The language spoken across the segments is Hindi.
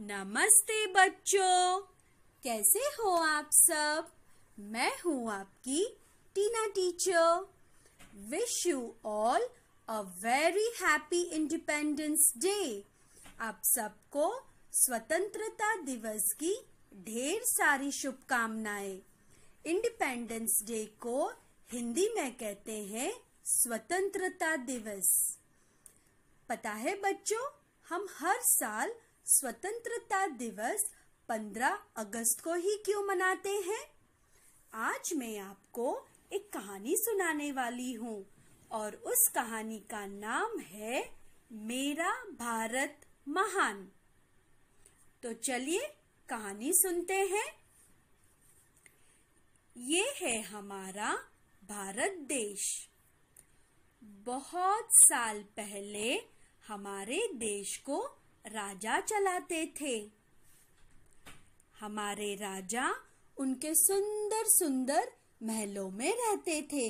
नमस्ते बच्चों कैसे हो आप सब मैं हूँ आपकी Tina teacher wish you all a very happy Independence Day आप सबको स्वतंत्रता दिवस की ढेर सारी शुभकामनाएं इंडिपेंडेंस डे को हिंदी में कहते हैं स्वतंत्रता दिवस पता है बच्चों हम हर साल स्वतंत्रता दिवस 15 अगस्त को ही क्यों मनाते हैं आज मैं आपको एक कहानी सुनाने वाली हूँ और उस कहानी का नाम है मेरा भारत महान तो चलिए कहानी सुनते हैं ये है हमारा भारत देश बहुत साल पहले हमारे देश को राजा चलाते थे हमारे राजा उनके सुंदर सुंदर महलों में रहते थे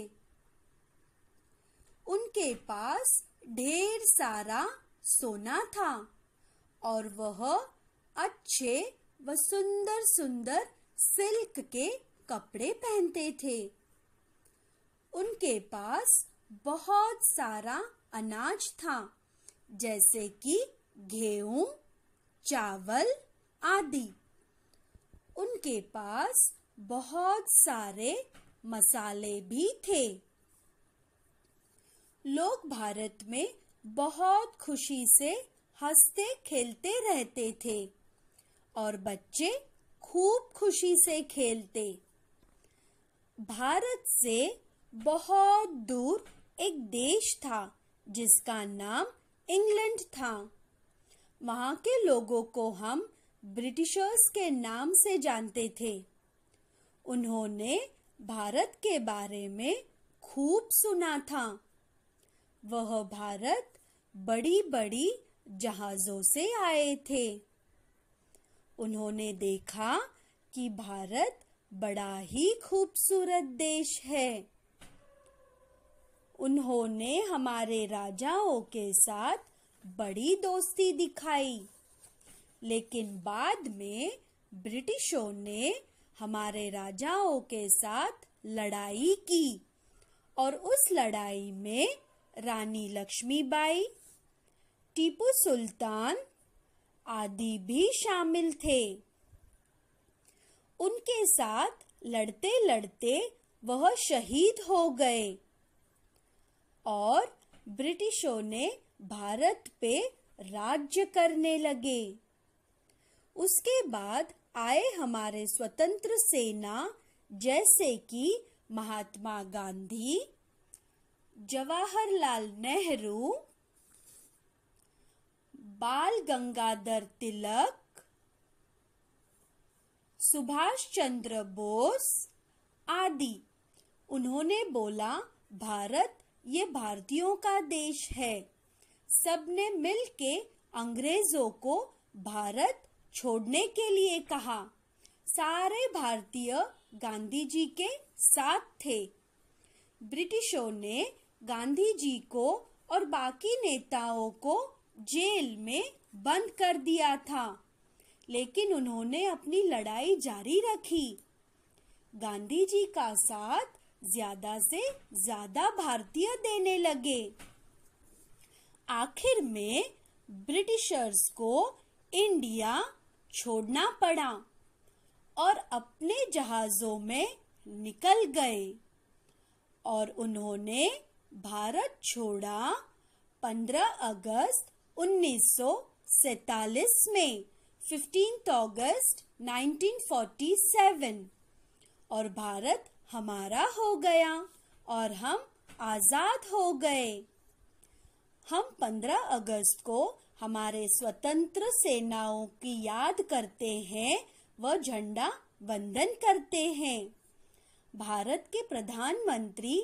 उनके पास ढेर सारा सोना था और वह अच्छे व सुंदर सुंदर सिल्क के कपड़े पहनते थे उनके पास बहुत सारा अनाज था जैसे कि गेहूं चावल आदि उनके पास बहुत सारे मसाले भी थे लोग भारत में बहुत खुशी से हंसते खेलते रहते थे और बच्चे खूब खुशी से खेलते भारत से बहुत दूर एक देश था जिसका नाम इंग्लैंड था वहाँ के लोगों को हम ब्रिटिशर्स के नाम से जानते थे उन्होंने भारत के बारे में खूब सुना था वह भारत बड़ी बड़ी जहाजों से आए थे उन्होंने देखा कि भारत बड़ा ही खूबसूरत देश है उन्होंने हमारे राजाओं के साथ बड़ी दोस्ती दिखाई लेकिन बाद में ब्रिटिशों ने हमारे राजाओं के साथ लड़ाई की और उस लड़ाई में रानी लक्ष्मीबाई टीपू सुल्तान आदि भी शामिल थे उनके साथ लड़ते लड़ते वह शहीद हो गए और ब्रिटिशों ने भारत पे राज्य करने लगे उसके बाद आए हमारे स्वतंत्र सेना जैसे कि महात्मा गांधी जवाहरलाल नेहरू बाल गंगाधर तिलक सुभाष चंद्र बोस आदि उन्होंने बोला भारत ये भारतीयों का देश है सबने मिल के अंग्रेजों को भारत छोड़ने के लिए कहा सारे भारतीय गांधी जी के साथ थे ब्रिटिशों ने गांधी जी को और बाकी नेताओं को जेल में बंद कर दिया था लेकिन उन्होंने अपनी लड़ाई जारी रखी गांधी जी का साथ ज्यादा से ज्यादा भारतीय देने लगे आखिर में ब्रिटिशर्स को इंडिया छोड़ना पड़ा और अपने जहाजों में निकल गए और उन्होंने भारत छोड़ा 15 अगस्त 1947 में 15 अगस्त 1947 और भारत हमारा हो गया और हम आज़ाद हो गए हम 15 अगस्त को हमारे स्वतंत्र सेनाओं की याद करते हैं व झंडा वंदन करते हैं भारत के प्रधानमंत्री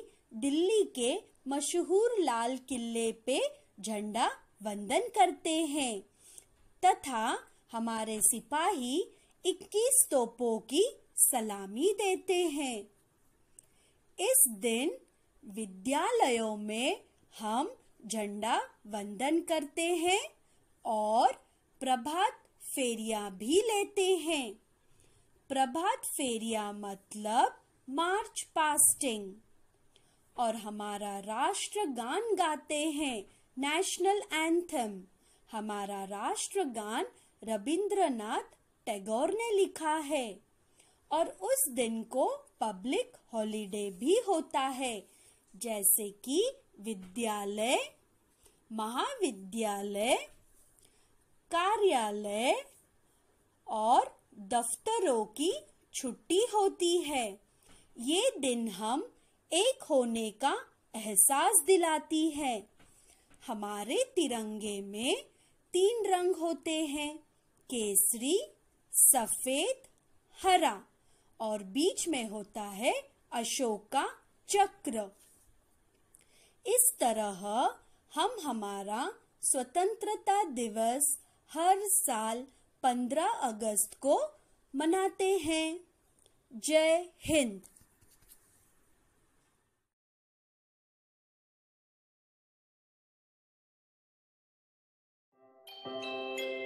दिल्ली के मशहूर लाल किले पे झंडा वंदन करते हैं तथा हमारे सिपाही 21 तोपों की सलामी देते हैं इस दिन विद्यालयों में हम झंडा वंदन करते हैं और प्रभात फेरिया भी लेते हैं प्रभात फेरिया मतलब मार्च पास्टिंग और हमारा राष्ट्र गान गाते हैं नेशनल एंथम हमारा राष्ट्र गान रविंद्रनाथ टैगोर ने लिखा है और उस दिन को पब्लिक हॉलीडे भी होता है जैसे कि विद्यालय महाविद्यालय कार्यालय और दफ्तरों की छुट्टी होती है ये दिन हम एक होने का एहसास दिलाती है हमारे तिरंगे में तीन रंग होते हैं केसरी सफेद हरा और बीच में होता है अशोक का चक्र इस तरह हम हमारा स्वतंत्रता दिवस हर साल 15 अगस्त को मनाते हैं जय हिंद thank you